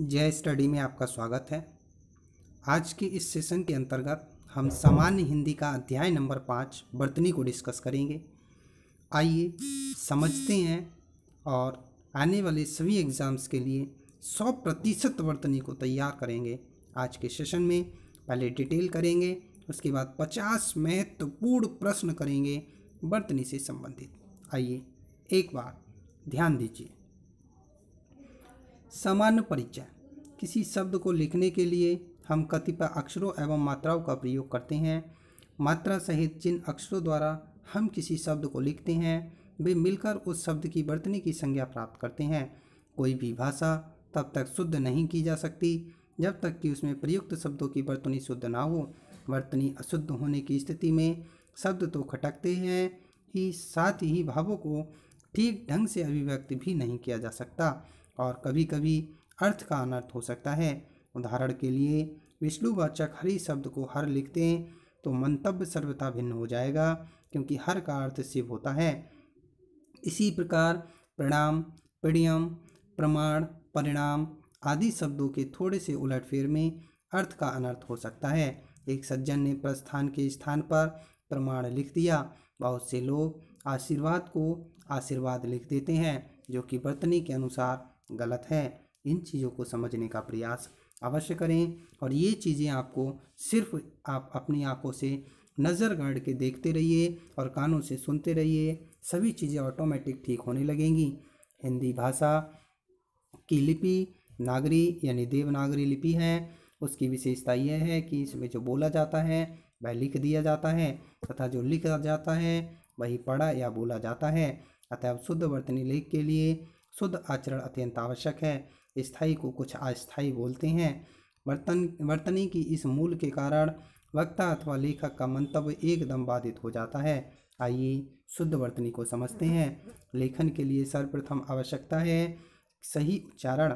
जय स्टडी में आपका स्वागत है आज के इस सेशन के अंतर्गत हम सामान्य हिंदी का अध्याय नंबर पाँच बर्तनी को डिस्कस करेंगे आइए समझते हैं और आने वाले सभी एग्ज़ाम्स के लिए सौ प्रतिशत बर्तनी को तैयार करेंगे आज के सेशन में पहले डिटेल करेंगे उसके बाद पचास महत्वपूर्ण प्रश्न करेंगे बर्तनी से संबंधित आइए एक बार ध्यान दीजिए सामान्य परिचय किसी शब्द को लिखने के लिए हम कतिपय अक्षरों एवं मात्राओं का प्रयोग करते हैं मात्रा सहित जिन अक्षरों द्वारा हम किसी शब्द को लिखते हैं वे मिलकर उस शब्द की वर्तनी की संज्ञा प्राप्त करते हैं कोई भी भाषा तब तक शुद्ध नहीं की जा सकती जब तक कि उसमें प्रयुक्त शब्दों की वर्तनी शुद्ध ना हो वर्तनी अशुद्ध होने की स्थिति में शब्द तो खटकते हैं ही साथ ही भावों को ठीक ढंग से अभिव्यक्त भी नहीं किया जा सकता और कभी कभी अर्थ का अनर्थ हो सकता है उदाहरण के लिए विष्णुवाचक हरि शब्द को हर लिखते हैं तो मंतव्य सर्वथा भिन्न हो जाएगा क्योंकि हर का अर्थ शिव होता है इसी प्रकार प्रणाम प्रणियम प्रमाण परिणाम आदि शब्दों के थोड़े से उलटफेर में अर्थ का अनर्थ हो सकता है एक सज्जन ने प्रस्थान के स्थान पर प्रमाण लिख दिया बहुत से लोग आशीर्वाद को आशीर्वाद लिख देते हैं जो कि वर्तनी के अनुसार गलत है इन चीज़ों को समझने का प्रयास अवश्य करें और ये चीज़ें आपको सिर्फ आप अपनी आंखों से नज़र गाड़ के देखते रहिए और कानों से सुनते रहिए सभी चीज़ें ऑटोमेटिक ठीक होने लगेंगी हिंदी भाषा की लिपि नागरी यानी देवनागरी लिपि है उसकी विशेषता यह है कि इसमें जो बोला जाता है वह लिख दिया जाता है तथा जो लिखा जाता है वही पढ़ा या बोला जाता है अतः शुद्ध वर्तनी लेख के लिए शुद्ध आचरण अत्यंत आवश्यक है स्थाई को कुछ अस्थाई बोलते हैं वर्तन वर्तनी की इस मूल के कारण वक्ता अथवा लेखक का मंतव्य एकदम बाधित हो जाता है आइए शुद्ध वर्तनी को समझते हैं लेखन के लिए सर्वप्रथम आवश्यकता है सही उच्चारण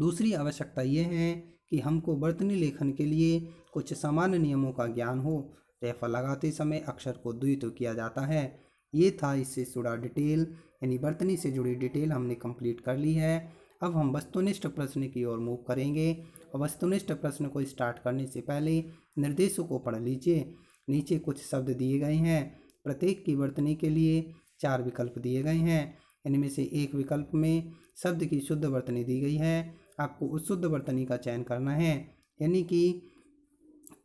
दूसरी आवश्यकता यह है कि हमको वर्तनी लेखन के लिए कुछ सामान्य नियमों का ज्ञान हो रेफा लगाते समय अक्षर को द्वित्व किया जाता है ये था इससे सुड़ा डिटेल यानी बर्तनी से जुड़ी डिटेल हमने कंप्लीट कर ली है अब हम वस्तुनिष्ठ प्रश्न की ओर मूव करेंगे और वस्तुनिष्ठ प्रश्न को स्टार्ट करने से पहले निर्देशों को पढ़ लीजिए नीचे कुछ शब्द दिए गए हैं प्रत्येक की वर्तनी के लिए चार विकल्प दिए गए हैं इनमें से एक विकल्प में शब्द की शुद्ध बर्तनी दी गई है आपको उस शुद्ध बर्तनी का चयन करना है यानी कि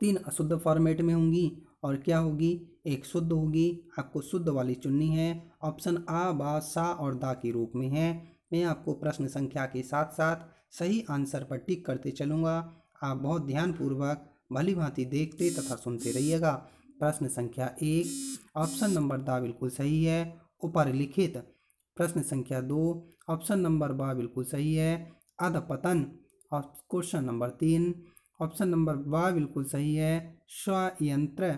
तीन अशुद्ध फॉर्मेट में होंगी और क्या होगी एक शुद्ध होगी आपको शुद्ध वाली चुननी है ऑप्शन आ बा सा और दा के रूप में है मैं आपको प्रश्न संख्या के साथ साथ सही आंसर पर टिक करते चलूँगा आप बहुत ध्यानपूर्वक भली भांति देखते तथा सुनते रहिएगा प्रश्न संख्या एक ऑप्शन नंबर दा बिल्कुल सही है ऊपर लिखित प्रश्न संख्या दो ऑप्शन नंबर बा बिल्कुल सही है अध पतन क्वेश्चन नंबर तीन ऑप्शन नंबर वा बिल्कुल सही है स्वयंत्र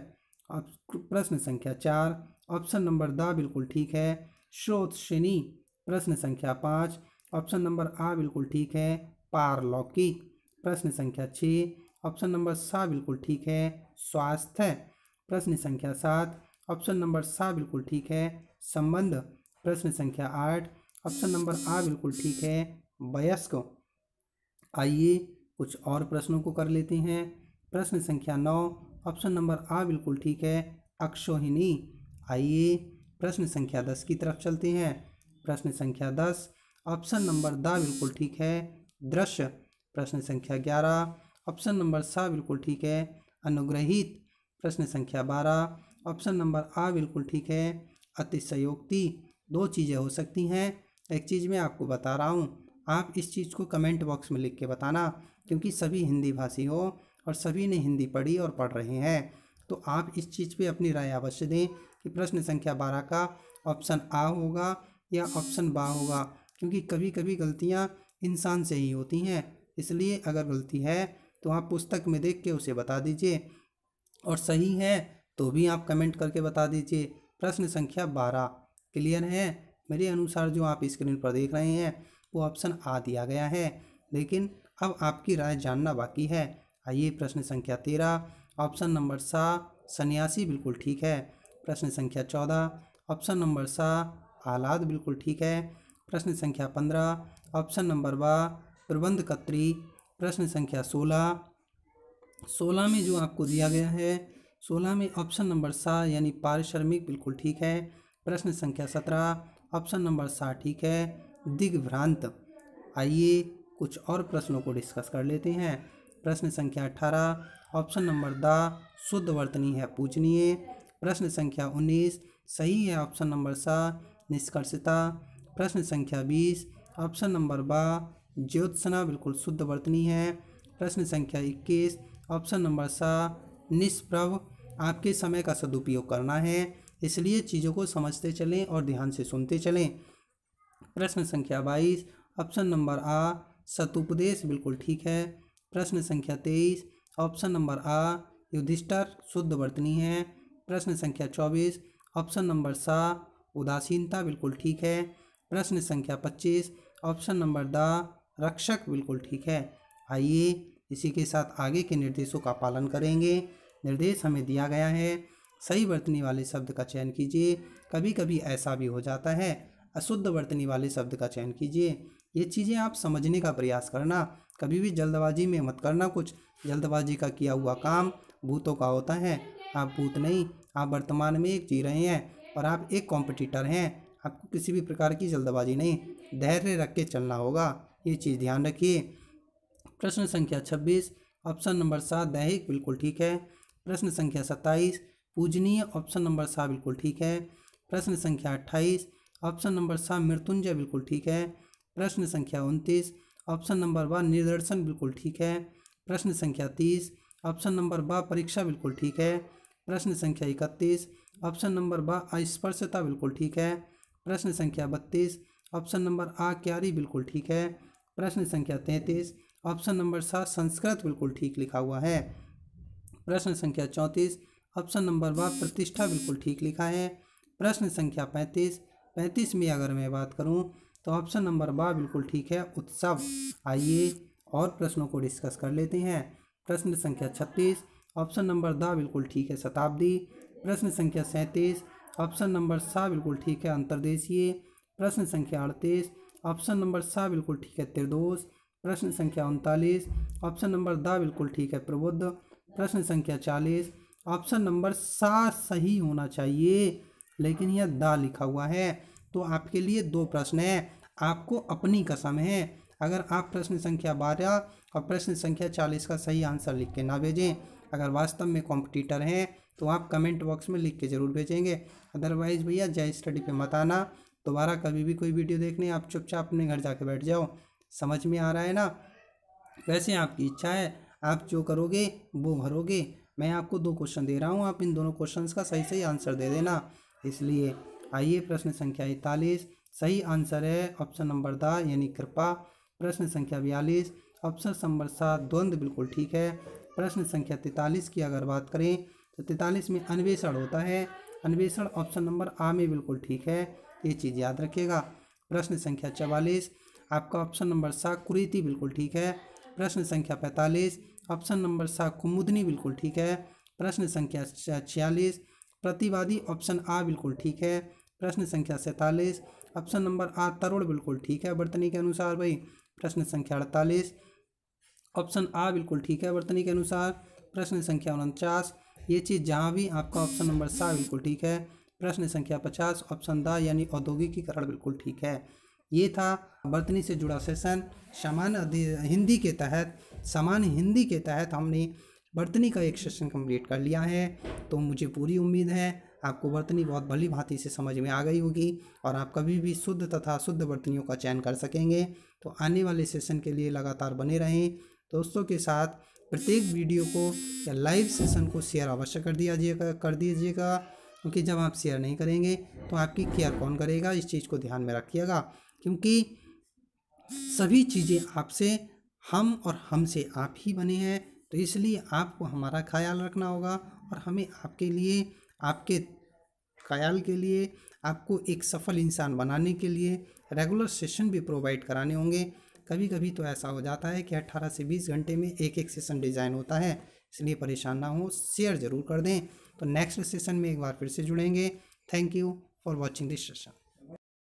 प्रश्न संख्या चार ऑप्शन नंबर द बिल्कुल ठीक है श्रोत श्रेणी प्रश्न संख्या पाँच ऑप्शन नंबर आ बिल्कुल ठीक है पारलौकिक प्रश्न संख्या छः ऑप्शन नंबर सा बिल्कुल ठीक है स्वास्थ्य प्रश्न संख्या सात ऑप्शन नंबर सा बिल्कुल ठीक है संबंध प्रश्न संख्या आठ ऑप्शन नंबर आ बिल्कुल ठीक है वयस्क आइए कुछ और प्रश्नों को कर लेते हैं प्रश्न संख्या नौ ऑप्शन नंबर आ बिल्कुल ठीक है अक्षोहिनी आइए प्रश्न संख्या दस की तरफ चलते हैं प्रश्न संख्या दस ऑप्शन नंबर द बिल्कुल ठीक है दृश्य प्रश्न संख्या ग्यारह ऑप्शन नंबर सा बिल्कुल ठीक है अनुग्रहित प्रश्न संख्या बारह ऑप्शन नंबर आ बिल्कुल ठीक है अतिशयोक्ति दो चीज़ें हो सकती हैं एक चीज़ मैं आपको बता रहा हूँ आप इस चीज़ को कमेंट बॉक्स में लिख के बताना क्योंकि सभी हिंदी भाषी हो और सभी ने हिंदी पढ़ी और पढ़ रहे हैं तो आप इस चीज़ पे अपनी राय अवश्य दें कि प्रश्न संख्या बारह का ऑप्शन आ होगा या ऑप्शन बा होगा क्योंकि कभी कभी गलतियाँ इंसान से ही होती हैं इसलिए अगर गलती है तो आप पुस्तक में देख के उसे बता दीजिए और सही है तो भी आप कमेंट करके बता दीजिए प्रश्न संख्या बारह क्लियर है मेरे अनुसार जो आप स्क्रीन पर देख रहे हैं वो ऑप्शन आ दिया गया है लेकिन अब आपकी राय जानना बाकी है आइए प्रश्न संख्या तेरह ऑप्शन नंबर सा सन्यासी बिल्कुल ठीक है प्रश्न संख्या चौदह ऑप्शन नंबर सा आह्लाद बिल्कुल ठीक है प्रश्न संख्या पंद्रह ऑप्शन नंबर बा प्रबंध कत्री प्रश्न संख्या सोलह सोलह में जो आपको दिया गया है सोलह में ऑप्शन नंबर सा यानी पारिश्रमिक बिल्कुल ठीक है प्रश्न संख्या सत्रह ऑप्शन नंबर सा ठीक है दिग्भ्रांत आइए कुछ और प्रश्नों को डिस्कस कर लेते हैं प्रश्न संख्या अठारह ऑप्शन नंबर द शुद्ध वर्तनी है पूजनीय प्रश्न संख्या उन्नीस सही है ऑप्शन नंबर स निष्कर्षता प्रश्न संख्या बीस ऑप्शन नंबर बा ज्योत्सना बिल्कुल शुद्ध वर्तनी है प्रश्न संख्या इक्कीस ऑप्शन नंबर स निष्प्रभ आपके समय का सदुपयोग करना है इसलिए चीज़ों को समझते चलें और ध्यान से सुनते चलें प्रश्न संख्या बाईस ऑप्शन नंबर आ सतुपदेश बिल्कुल ठीक है प्रश्न संख्या तेईस ऑप्शन नंबर आ युधिष्ठर शुद्ध वर्तनी है प्रश्न संख्या चौबीस ऑप्शन नंबर सा उदासीनता बिल्कुल ठीक है प्रश्न संख्या पच्चीस ऑप्शन नंबर द रक्षक बिल्कुल ठीक है आइए इसी के साथ आगे के निर्देशों का पालन करेंगे निर्देश हमें दिया गया है सही वर्तनी वाले शब्द का चयन कीजिए कभी कभी ऐसा भी हो जाता है अशुद्ध वर्तनी वाले शब्द का चयन कीजिए ये चीज़ें आप समझने का प्रयास करना कभी भी जल्दबाजी में मत करना कुछ जल्दबाजी का किया हुआ काम भूतों का होता है आप भूत नहीं आप वर्तमान में एक जी रहे हैं और आप एक कॉम्पिटिटर हैं आपको किसी भी प्रकार की जल्दबाजी नहीं धैर्य रख के चलना होगा ये चीज़ ध्यान रखिए प्रश्न संख्या छब्बीस ऑप्शन नंबर सात दैहिक बिल्कुल ठीक है प्रश्न संख्या सत्ताईस पूजनीय ऑप्शन नंबर सात बिल्कुल ठीक है प्रश्न संख्या अट्ठाईस ऑप्शन नंबर सा मृत्युंजय बिल्कुल ठीक है प्रश्न संख्या उनतीस ऑप्शन नंबर ब निर्दर्शन बिल्कुल ठीक है प्रश्न संख्या तीस ऑप्शन नंबर ब परीक्षा बिल्कुल ठीक है प्रश्न संख्या इकतीस ऑप्शन नंबर ब अस्पर्शता बिल्कुल ठीक है प्रश्न संख्या बत्तीस ऑप्शन नंबर आ क्यारी बिल्कुल ठीक है प्रश्न संख्या तैंतीस ऑप्शन नंबर सात संस्कृत बिल्कुल ठीक लिखा हुआ है प्रश्न संख्या चौंतीस ऑप्शन नंबर ब प्रतिष्ठा बिल्कुल ठीक लिखा है प्रश्न संख्या पैंतीस पैंतीस में अगर मैं बात करूँ तो ऑप्शन नंबर बा बिल्कुल ठीक है उत्सव आइए और प्रश्नों को डिस्कस कर लेते हैं प्रश्न संख्या छत्तीस ऑप्शन नंबर द बिल्कुल ठीक है शताब्दी प्रश्न संख्या सैंतीस ऑप्शन नंबर सा बिल्कुल ठीक है अंतर्देशीय प्रश्न संख्या अड़तीस ऑप्शन नंबर सा बिल्कुल ठीक है त्रिदोष प्रश्न संख्या उनतालीस ऑप्शन नंबर द बिल्कुल ठीक है प्रबुद्ध प्रश्न संख्या चालीस ऑप्शन नंबर सा सही होना चाहिए लेकिन यह द लिखा हुआ है तो आपके लिए दो प्रश्न है आपको अपनी कसम है अगर आप प्रश्न संख्या बारह और प्रश्न संख्या चालीस का सही आंसर लिख के ना भेजें अगर वास्तव में कॉम्पिटिटर हैं तो आप कमेंट बॉक्स में लिख के ज़रूर भेजेंगे अदरवाइज़ भैया जय स्टडी पे मत आना दोबारा कभी भी कोई वीडियो देखने आप चुपचाप अपने घर जाके बैठ जाओ समझ में आ रहा है ना वैसे आपकी इच्छा है आप जो करोगे वो भरोगे मैं आपको दो क्वेश्चन दे रहा हूँ आप इन दोनों क्वेश्चन का सही सही आंसर दे देना इसलिए आइए प्रश्न संख्या इकतालीस सही आंसर है ऑप्शन नंबर दस यानी कृपा प्रश्न संख्या बयालीस ऑप्शन नंबर सात द्वंद्व बिल्कुल ठीक है प्रश्न संख्या तैतालीस की अगर बात करें तो तैतालीस में अन्वेषण होता है अन्वेषण ऑप्शन नंबर आ में बिल्कुल ठीक है ये चीज़ याद रखिएगा प्रश्न संख्या चवालीस आपका ऑप्शन नंबर सा कुरीति बिल्कुल ठीक है प्रश्न संख्या पैंतालीस ऑप्शन नंबर सा कुमुदनी बिल्कुल ठीक है प्रश्न संख्या छियालीस प्रतिवादी ऑप्शन आ बिल्कुल ठीक है प्रश्न संख्या सैंतालीस ऑप्शन नंबर आ तरुण बिल्कुल ठीक है बर्तनी के अनुसार भाई प्रश्न संख्या अड़तालीस ऑप्शन आ बिल्कुल ठीक है बर्तनी के अनुसार प्रश्न संख्या उनचास ये चीज़ जहाँ भी आपका ऑप्शन नंबर सा बिल्कुल ठीक है प्रश्न संख्या पचास ऑप्शन दा यानी औद्योगिकीकरण बिल्कुल ठीक है ये था बर्तनी से जुड़ा सेशन समान हिंदी के तहत समान हिंदी के तहत हमने बर्तनी का एक सेशन कंप्लीट कर लिया है तो मुझे पूरी उम्मीद है आपको बर्तनी बहुत भली भांति से समझ में आ गई होगी और आप कभी भी शुद्ध तथा शुद्ध बर्तनियों का चयन कर सकेंगे तो आने वाले सेशन के लिए लगातार बने रहें दोस्तों के साथ प्रत्येक वीडियो को या लाइव सेशन को शेयर अवश्य कर जाएगा कर दीजिएगा क्योंकि जब आप शेयर नहीं करेंगे तो आपकी केयर कौन करेगा इस चीज़ को ध्यान में रखिएगा क्योंकि सभी चीज़ें आपसे हम और हमसे आप ही बने हैं तो इसलिए आपको हमारा ख्याल रखना होगा और हमें आपके लिए आपके ख्याल के लिए आपको एक सफल इंसान बनाने के लिए रेगुलर सेशन भी प्रोवाइड कराने होंगे कभी कभी तो ऐसा हो जाता है कि 18 से 20 घंटे में एक एक सेशन डिज़ाइन होता है इसलिए परेशान ना हो शेयर ज़रूर कर दें तो नेक्स्ट सेशन में एक बार फिर से जुड़ेंगे thank you for watching this session